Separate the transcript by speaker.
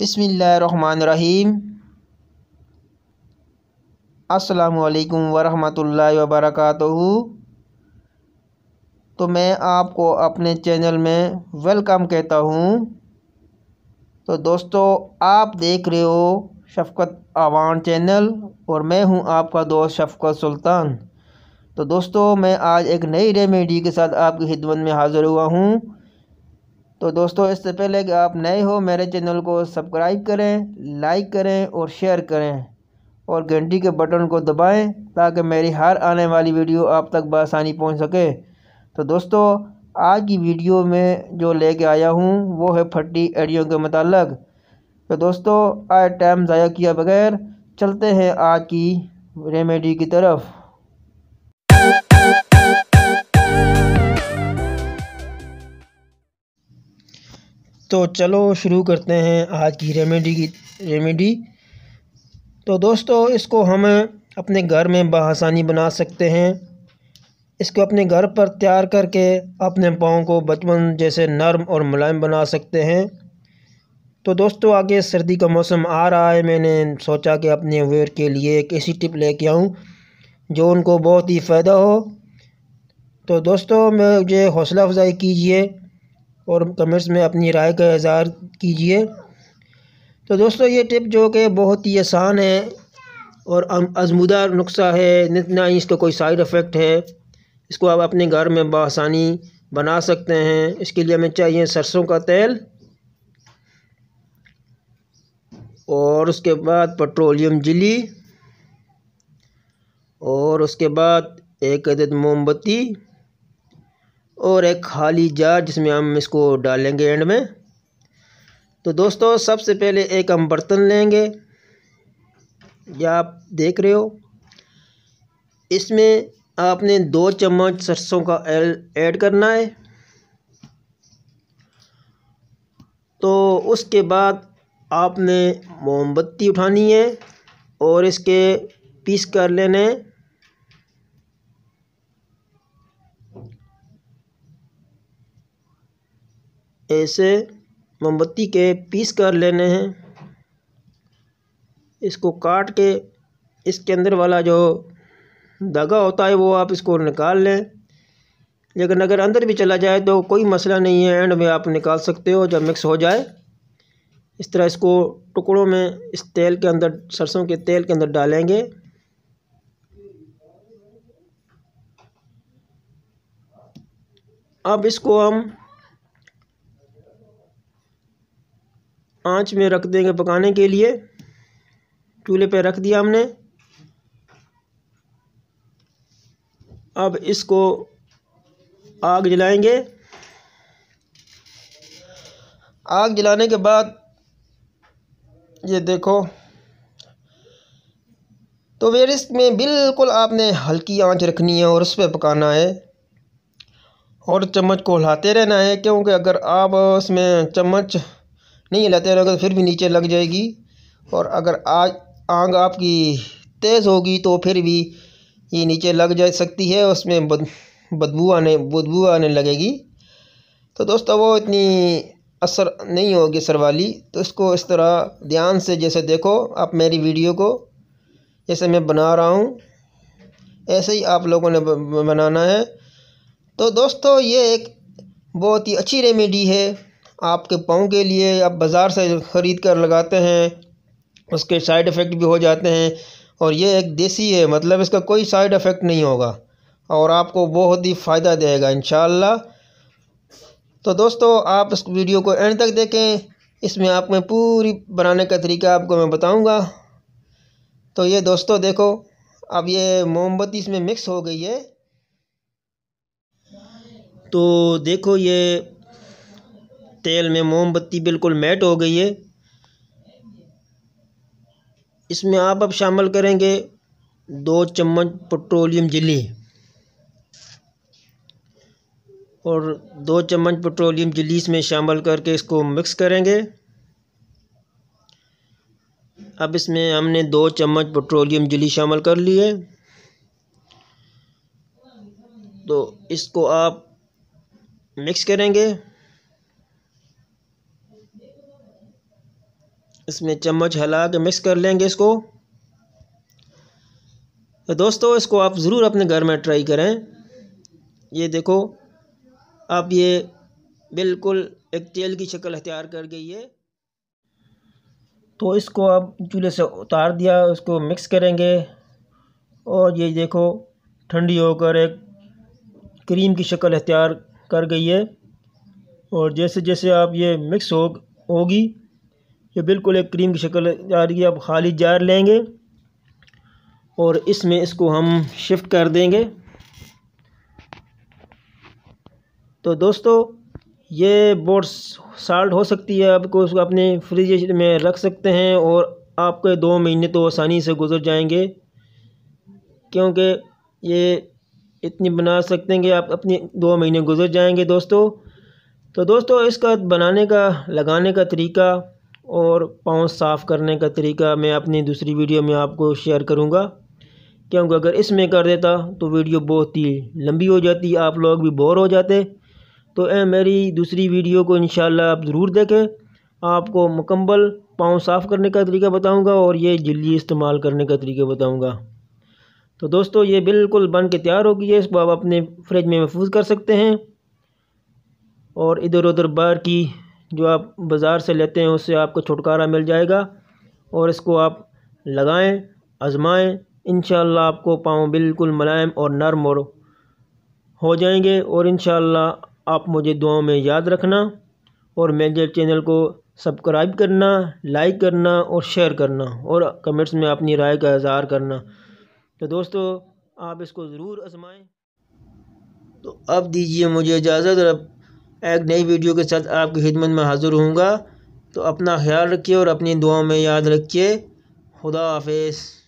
Speaker 1: बिसमीम असलकम वरहमल वर्क़ तो मैं आपको अपने चैनल में वेलकम कहता हूँ तो दोस्तों आप देख रहे हो शफकत आवान चैनल और मैं हूँ आपका दोस्त शफकत सुल्तान तो दोस्तों मैं आज एक नई रेमेडी के साथ आपकी खिदमत में हाज़िर हुआ हूँ तो दोस्तों इससे पहले कि आप नए हो मेरे चैनल को सब्सक्राइब करें लाइक करें और शेयर करें और घंटी के बटन को दबाएं ताकि मेरी हर आने वाली वीडियो आप तक बसानी पहुंच सके तो दोस्तों आज की वीडियो में जो लेके आया हूँ वो है फटी एडियो के मतलब तो दोस्तों आए टाइम ज़ाया किया बगैर चलते हैं आज की रेमेडी की तरफ तो चलो शुरू करते हैं आज की रेमेडी की रेमेडी तो दोस्तों इसको हम अपने घर में बसानी बना सकते हैं इसको अपने घर पर तैयार करके अपने पाँव को बचपन जैसे नरम और मुलायम बना सकते हैं तो दोस्तों आगे सर्दी का मौसम आ रहा है मैंने सोचा कि अपने वेयर के लिए एक ऐसी टिप लेके आऊँ जो उनको बहुत ही फ़ायदा हो तो दोस्तों मुझे हौसला अफजाई कीजिए और कमेंट्स में अपनी राय का इजहार कीजिए तो दोस्तों ये टिप जो कि बहुत ही आसान है और आजमुदा नुस्खा है ना ही इसका कोई साइड इफ़ेक्ट है इसको आप अपने घर में बसानी बना सकते हैं इसके लिए हमें चाहिए सरसों का तेल और उसके बाद पेट्रोलियम जली और उसके बाद एक अदद मोमबत्ती और एक खाली जार जिसमें हम इसको डालेंगे एंड में तो दोस्तों सबसे पहले एक हम बर्तन लेंगे या आप देख रहे हो इसमें आपने दो चम्मच सरसों का एल ऐड करना है तो उसके बाद आपने मोमबत्ती उठानी है और इसके पीस कर लेने ऐसे मोमबत्ती के पीस कर लेने हैं इसको काट के इसके अंदर वाला जो धागा होता है वो आप इसको निकाल लें लेकिन अगर अंदर भी चला जाए तो कोई मसला नहीं है एंड में आप निकाल सकते हो जब मिक्स हो जाए इस तरह इसको टुकड़ों में इस तेल के अंदर सरसों के तेल के अंदर डालेंगे अब इसको हम आंच में रख देंगे पकाने के लिए चूल्हे पे रख दिया हमने अब इसको आग जलाएंगे आग जलाने के बाद ये देखो तो वेरिस में बिल्कुल आपने हल्की आंच रखनी है और उस पर पकाना है और चम्मच को हिलाते रहना है क्योंकि अगर आप उसमें चम्मच नहीं हिलाते रहोगे तो फिर भी नीचे लग जाएगी और अगर आज आग आपकी तेज़ होगी तो फिर भी ये नीचे लग जा सकती है उसमें बद बदबू आने बदबू आने लगेगी तो दोस्तों वो इतनी असर नहीं होगी सर वाली तो इसको इस तरह ध्यान से जैसे देखो आप मेरी वीडियो को जैसे मैं बना रहा हूँ ऐसे ही आप लोगों ने बनाना है तो दोस्तों ये एक बहुत ही अच्छी रेमेडी है आपके पाँव के लिए आप बाज़ार से ख़रीद कर लगाते हैं उसके साइड इफ़ेक्ट भी हो जाते हैं और ये एक देसी है मतलब इसका कोई साइड इफ़ेक्ट नहीं होगा और आपको बहुत ही फ़ायदा देगा इन तो दोस्तों आप इस वीडियो को एंड तक देखें इसमें आप में पूरी बनाने का तरीका आपको मैं बताऊंगा तो ये दोस्तों देखो अब ये मोमबत्ती इसमें मिक्स हो गई है तो देखो ये तेल में मोमबत्ती बिल्कुल मेट हो गई है इसमें आप अब शामिल करेंगे दो चम्मच पेट्रोलियम जली और दो चम्मच पेट्रोलियम जली इसमें शामिल करके इसको मिक्स करेंगे अब इसमें हमने दो चम्मच पेट्रोलियम जली शामिल कर लिए तो इसको आप मिक्स करेंगे इसमें चम्मच हिला के मिक्स कर लेंगे इसको तो दोस्तों इसको आप ज़रूर अपने घर में ट्राई करें ये देखो अब ये बिल्कुल एक तेल की शक्ल हथियार कर गई है तो इसको आप चूल्हे से उतार दिया उसको मिक्स करेंगे और ये देखो ठंडी होकर एक क्रीम की शक्ल अख्तियार कर गई है और जैसे जैसे आप ये मिक्स हो होगी ये बिल्कुल एक क्रीम की शक्ल आ रही है अब खाली जार लेंगे और इसमें इसको हम शिफ्ट कर देंगे तो दोस्तों ये बोर्ड साल्ट हो सकती है आपको उसको अपने फ्रिज में रख सकते हैं और आपके दो महीने तो आसानी से गुजर जाएंगे क्योंकि ये इतनी बना सकते हैं कि आप अपने दो महीने गुजर जाएंगे दोस्तों तो दोस्तों इसका बनाने का लगाने का तरीका और पाँव साफ़ करने का तरीका मैं अपनी दूसरी वीडियो में आपको शेयर करूँगा क्योंकि अगर इसमें कर देता तो वीडियो बहुत ही लंबी हो जाती आप लोग भी बोर हो जाते तो ए मेरी दूसरी वीडियो को इन आप ज़रूर देखें आपको मुकम्मल पाँव साफ़ करने का तरीका बताऊँगा और ये जल्दी इस्तेमाल करने का तरीका बताऊँगा तो दोस्तों ये बिल्कुल बन के तैयार हो गई है इसको आप अपने फ्रिज में महफूज कर सकते हैं और इधर उधर बाहर की जो आप बाज़ार से लेते हैं उससे आपको छुटकारा मिल जाएगा और इसको आप लगाएं आज़माएं इन आपको पाँव बिल्कुल मुलायम और नरम और हो जाएंगे और इन आप मुझे दुआओं में याद रखना और मेरे चैनल को सब्सक्राइब करना लाइक करना और शेयर करना और कमेंट्स में अपनी राय का इजहार करना तो दोस्तों आप इसको ज़रूर आजमाएं तो अब दीजिए मुझे इजाज़त एक नई वीडियो के साथ आपकी खिदमत में हाज़िर हूँगा तो अपना ख्याल रखिए और अपनी दुआओं में याद रखिए खुदा हाफिज़